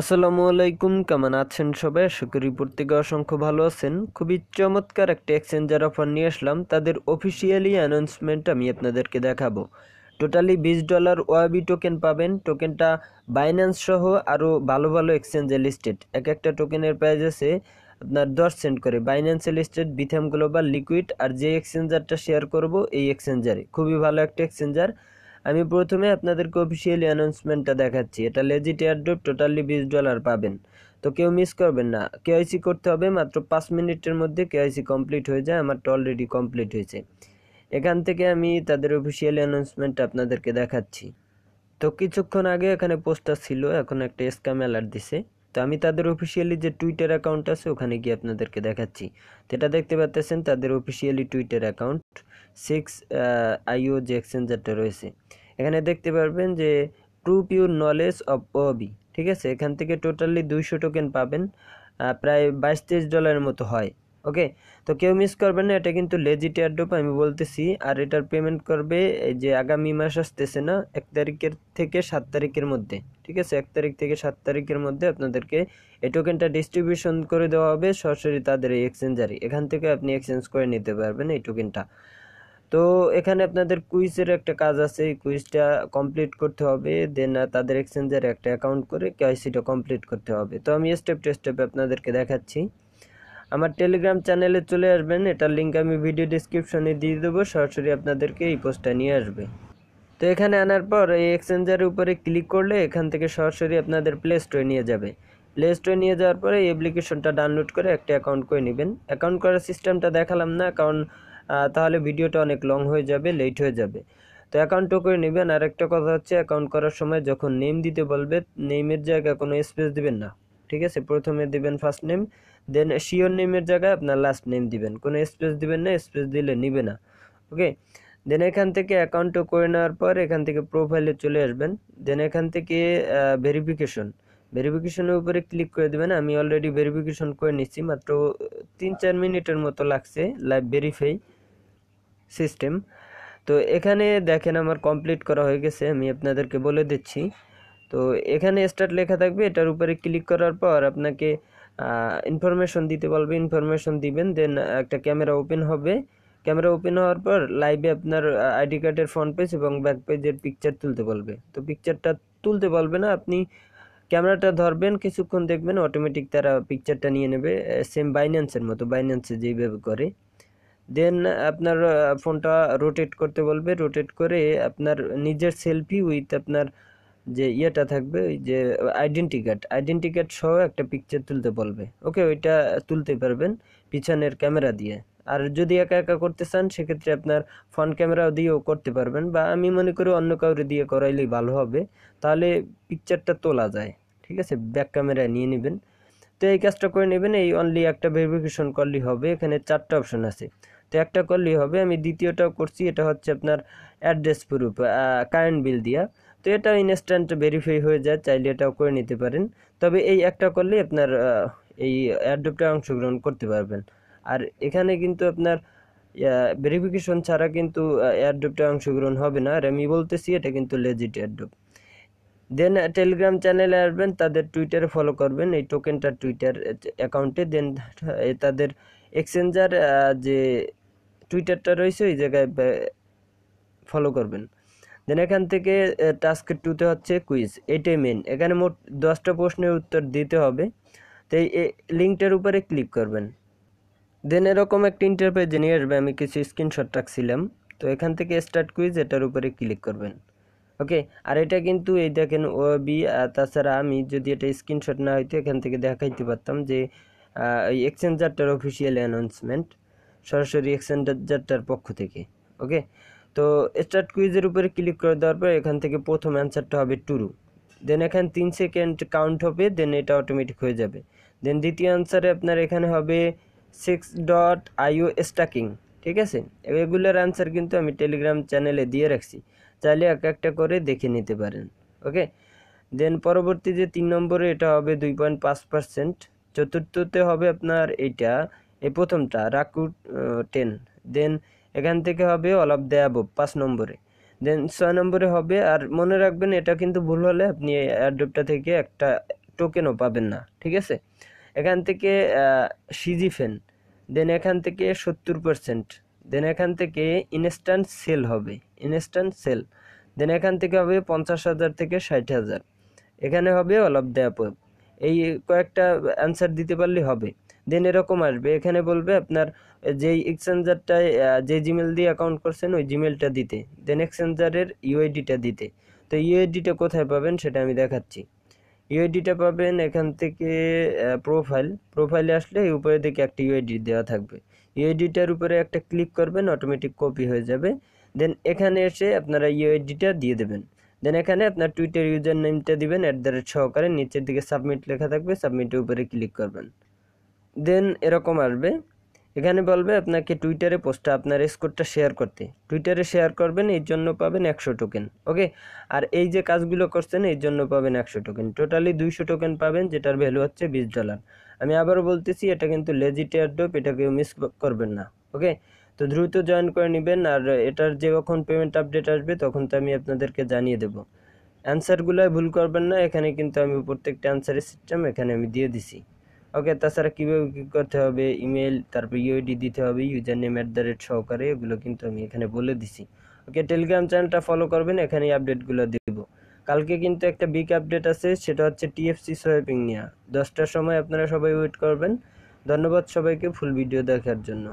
আসসালামু আলাইকুম কেমন আছেন সবাই আশা করি প্রত্যেকে অসংখ্য ভালো আছেন খুবই চমৎকার একটা এক্সচেঞ্জার অফার নিয়ে আসলাম তাদের অফিসিয়ালি অ্যানাউন্সমেন্ট আমি আপনাদেরকে দেখাবো টোটালি বিশ ডলার ওয়াবি টোকেন পাবেন টোকেনটা বাইন্যান্স সহ আরও ভালো ভালো এক্সচেঞ্জে লিস্টেড এক একটা টোকেনের প্রাইস আছে আপনার দশ সেন্ট করে বাইন্যান্সে লিস্টেড বিথাম গ্লোবাল লিকুইড আর যে এক্সচেঞ্জারটা শেয়ার করব এই এক্সচেঞ্জারে খুবই ভালো একটা এক্সচেঞ্জার আমি প্রথমে আপনাদেরকে অফিসিয়ালি অ্যানাউন্সমেন্টটা দেখাচ্ছি এটা লেজিট এয়ারড্রপ টোটালি বিশ ডলার পাবেন তো কেউ মিস করবেন না কেওয়াইসি করতে হবে মাত্র পাঁচ মিনিটের মধ্যে কেওয়াইসি কমপ্লিট হয়ে যায় তো অলরেডি কমপ্লিট হয়েছে এখান থেকে আমি তাদের অফিসিয়াল অ্যানাউন্সমেন্ট আপনাদেরকে দেখাচ্ছি তো কিছুক্ষণ আগে এখানে পোস্টার ছিল এখন একটা স্ক্যাম অ্যালার্ট দিছে তো আমি তাদের অফিসিয়ালি যে টুইটার অ্যাকাউন্ট আছে ওখানে গিয়ে আপনাদেরকে দেখাচ্ছি তো এটা দেখতে পাচ্ছেন তাদের officially Twitter account six IO যে এক্সচেঞ্জারটা রয়েছে এখানে দেখতে পারবেন যে ট্রু পিওর নলেজ অফ ওবি ঠিক আছে এখান থেকে টোটালি দুইশো টোকেন পাবেন প্রায় বাইশ তেইশ ডলারের মতো হয় ওকে তো কেউ মিস করবে না এটা কিন্তু লেজিট অ্যাড্রপ আমি বলতেছি আর এটার পেমেন্ট করবে এই যে আগামী মাস আসতেছে না এক তারিখের থেকে সাত তারিখের মধ্যে ঠিক আছে এক তারিখ থেকে সাত তারিখের মধ্যে আপনাদেরকে এই টোকেনটা ডিস্ট্রিবিউশন করে দেওয়া হবে সরাসরি তাদের এই এক্সচেঞ্জারি এখান থেকে আপনি এক্সচেঞ্জ করে নিতে পারবেন এই টোকেনটা তো এখানে আপনাদের কুইজের একটা কাজ আছে এই কুইজটা কমপ্লিট করতে হবে দেন তাদের এক্সচেঞ্জের একটা অ্যাকাউন্ট করে কেওয়াইসিটা কমপ্লিট করতে হবে তো আমি স্টেপ টু স্টেপ আপনাদেরকে দেখাচ্ছি আমার টেলিগ্রাম চ্যানেলে চলে আসবেন এটার লিঙ্ক আমি ভিডিও ডিসক্রিপশনে দিয়ে দেবো সরাসরি আপনাদেরকে এই পোস্টটা নিয়ে আসবে তো এখানে আনার পর এই এক্সচেঞ্জারের উপরে ক্লিক করলে এখান থেকে সরাসরি আপনাদের প্লে স্টোরে নিয়ে যাবে প্লে স্টোরে নিয়ে যাওয়ার পরে এই অ্যাপ্লিকেশনটা ডাউনলোড করে একটা অ্যাকাউন্ট করে নেবেন অ্যাকাউন্ট করার সিস্টেমটা দেখালাম না কারণ তাহলে ভিডিওটা অনেক লং হয়ে যাবে লেট হয়ে যাবে তো অ্যাকাউন্টও করে নেবেন আর একটা কথা হচ্ছে অ্যাকাউন্ট করার সময় যখন নেম দিতে বলবে নেমের জায়গায় কোনো স্পেস দিবেন না ঠিক আছে প্রথমে দিবেন ফার্স্ট নেম দেন শিওর নেমের জায়গায় আপনার লাস্ট নেম দিবেন কোনো স্পেস দিবেন না স্পেস দিলে নিবে না ওকে দেন এখান থেকে অ্যাকাউন্টও করে নেওয়ার পর এখান থেকে প্রোফাইলে চলে আসবেন দেন এখান থেকে ভেরিফিকেশন ভেরিফিকেশনের উপরে ক্লিক করে দেবেন আমি অলরেডি ভেরিফিকেশন করে নিচ্ছি মাত্র তিন চার মিনিটের মতো লাগছে লাইভ ভেরিফাই সিস্টেম তো এখানে দেখেন আমার কমপ্লিট করা হয়ে গেছে আমি আপনাদেরকে বলে দিচ্ছি তো এখানে স্টার্ট লেখা থাকবে এটার উপরে ক্লিক করার পর আপনাকে ইনফরমেশন দিতে বলবে ইনফরমেশন দিবেন দেন একটা ক্যামেরা ওপেন হবে ক্যামেরা ওপেন হওয়ার পর লাইভে আপনার আইডি কার্ডের ফ্রন্ট পেজ এবং ব্যাক পেজের পিকচার তুলতে বলবে তো পিকচারটা তুলতে বলবে না আপনি ক্যামেরাটা ধরবেন কিছুক্ষণ দেখবেন অটোমেটিক তারা পিকচারটা নিয়ে নেবে সেম বাইন্যান্সের মতো বাইন্যান্সে যেইভাবে করে দেন আপনার ফোনটা রোটেট করতে বলবে রোটেট করে আপনার নিজের সেলফি উইথ আপনার যে ইয়েটা থাকবে ওই যে আইডেন্টি কার্ড আইডেন্টি কার্ড সহ একটা পিকচার তুলতে বলবে ওকে ওইটা তুলতে পারবেন পিছনের ক্যামেরা দিয়ে আর যদি একা একা করতে চান সেক্ষেত্রে আপনার ফ্রন্ট ক্যামেরাও দিয়েও করতে পারবেন বা আমি মনে করি অন্য কাউরে দিয়ে করাইলেই ভালো হবে তাহলে পিকচারটা তোলা যায় ঠিক আছে ব্যাক ক্যামেরায় নিয়ে নেবেন তো এই কাজটা করে নেবেন এই অনলি একটা ভেরিফিকেশন করলেই হবে এখানে চারটা অপশন আছে তো একটা করলেই হবে আমি দ্বিতীয়টাও করছি এটা হচ্ছে আপনার অ্যাড্রেস প্রুফ কারেন্ট বিল দিয়া তো এটা ইনস্ট্যান্ট ভেরিফাই হয়ে যায় চাইলে এটাও করে নিতে পারেন তবে এই একটা করলেই আপনার এই অ্যাডপটা অংশগ্রহণ করতে পারবেন আর এখানে কিন্তু আপনার ভেরিফিকেশন ছাড়া কিন্তু অ্যাডপটা অংশগ্রহণ হবে না আর আমি বলতেছি এটা কিন্তু লেজিট অ্যাডপ দেন টেলিগ্রাম চ্যানেলে আসবেন তাদের টুইটারে ফলো করবেন এই টোকেনটা টুইটার অ্যাকাউন্টে দেন তাদের এক্সচেঞ্জার যে টুইটারটা রয়েছে ওই জায়গায় ফলো করবেন দেন এখান থেকে টাস্ক টুতে হচ্ছে কুইজ এটাই মেন এখানে মোট দশটা প্রশ্নের উত্তর দিতে হবে তো এই লিঙ্কটার উপরে ক্লিক করবেন দেন এরকম একটা ইন্টারপ্রাইজ নিয়ে আসবে আমি কিছু স্ক্রিনশট রাখছিলাম তো এখান থেকে স্টার্ট কুইজ এটার উপরে ক্লিক করবেন ওকে আর এটা কিন্তু এই দেখেন ও বি তাছাড়া আমি যদি এটা স্ক্রিনশট না হইতো এখান থেকে দেখাইতে পারতাম যে এই এক্সচেঞ্জারটার অফিসিয়াল অ্যানাউন্সমেন্ট সরাসরি এক্সচেঞ্জারটার পক্ষ থেকে ওকে তো স্টার্ট কুইজের উপরে ক্লিক করে দেওয়ার পর এখান থেকে প্রথম অ্যান্সারটা হবে টুরু দেন এখানে তিন সেকেন্ড কাউন্ট হবে দেন এটা অটোমেটিক হয়ে যাবে দেন দ্বিতীয় অ্যান্সারে আপনার এখানে হবে সিক্স ডট আইও স্টাকিং ঠিক আছে এগুলোর অ্যান্সার কিন্তু আমি টেলিগ্রাম চ্যানেলে দিয়ে রাখছি চাইলে এক একটা করে দেখে নিতে পারেন ওকে দেন পরবর্তী যে তিন নম্বরে এটা হবে দুই পয়েন্ট পাঁচ পার্সেন্ট চতুর্থতে হবে আপনার এইটা এই প্রথমটা রাকু টেন দেন এখান থেকে হবে অল অফ দ্য অ্যাবভ পাঁচ নম্বরে দেন ছয় নম্বরে হবে আর মনে রাখবেন এটা কিন্তু ভুল হলে আপনি অ্যাডপটা থেকে একটা টোকেনও পাবেন না ঠিক আছে এখান থেকে সিজি ফেন দেন এখান থেকে সত্তর পারসেন্ট দেন এখান থেকে ইনস্ট্যান্ট সেল হবে ইনস্ট্যান্ট সেল দেন এখান থেকে হবে পঞ্চাশ হাজার থেকে ষাট হাজার এখানে হবে অল অফ দ্য অ্যাপ এই কয়েকটা অ্যান্সার দিতে পারলে হবে দেন এরকম আসবে এখানে বলবে আপনার যেই এক্সচেঞ্জারটায় যে জিমেল দিয়ে অ্যাকাউন্ট করছেন ওই জিমেলটা দিতে দেন এক্সচেঞ্জারের ইউআইডিটা দিতে তো ইউআইডিটা কোথায় পাবেন সেটা আমি দেখাচ্ছি ইউআইডিটা পাবেন এখান থেকে প্রোফাইল প্রোফাইলে আসলে উপরে দিকে একটা ইউআইডি দেওয়া থাকবে ইউআইডিটার উপরে একটা ক্লিক করবেন অটোমেটিক কপি হয়ে যাবে দেন এখানে এসে আপনারা ইউআইডিটা দিয়ে দেবেন দেন এখানে আপনার টুইটার ইউজার নেমটা দিবেন অ্যাট দ্য রেট সহকারে নিচের দিকে সাবমিট লেখা থাকবে সাবমিটের উপরে ক্লিক করবেন দেন এরকম আসবে এখানে বলবে আপনাকে টুইটারে পোস্টটা আপনার স্কোরটা শেয়ার করতে টুইটারে শেয়ার করবেন এর জন্য পাবেন একশো টোকেন ওকে আর এই যে কাজগুলো করছেন এর জন্য পাবেন একশো টোকেন টোটালি দুইশো টোকেন পাবেন যেটার ভ্যালু হচ্ছে বিশ ডলার আমি আবারও বলতেছি এটা কিন্তু লেজিটিয়ার ডোপ এটা কেউ মিস করবেন না ওকে তো দ্রুত জয়েন করে নেবেন আর এটার যে যখন পেমেন্ট আপডেট আসবে তখন তো আমি আপনাদেরকে জানিয়ে দেবো অ্যান্সারগুলোয় ভুল করবেন না এখানে কিন্তু আমি প্রত্যেকটা অ্যান্সারের সিস্টেম এখানে আমি দিয়ে দিছি ওকে তাছাড়া কীভাবে কী করতে হবে ইমেল তারপর ইউআইডি দিতে হবে user name at the rate সহকারে এগুলো কিন্তু আমি এখানে বলে দিছি ওকে টেলিগ্রাম চ্যানেলটা ফলো করবেন এখানেই আপডেটগুলো দেব কালকে কিন্তু একটা বিগ আপডেট আছে সেটা হচ্ছে টিএফসি সোয়াইপিং নেওয়া দশটার সময় আপনারা সবাই ওয়েট করবেন ধন্যবাদ সবাইকে ফুল ভিডিও দেখার জন্য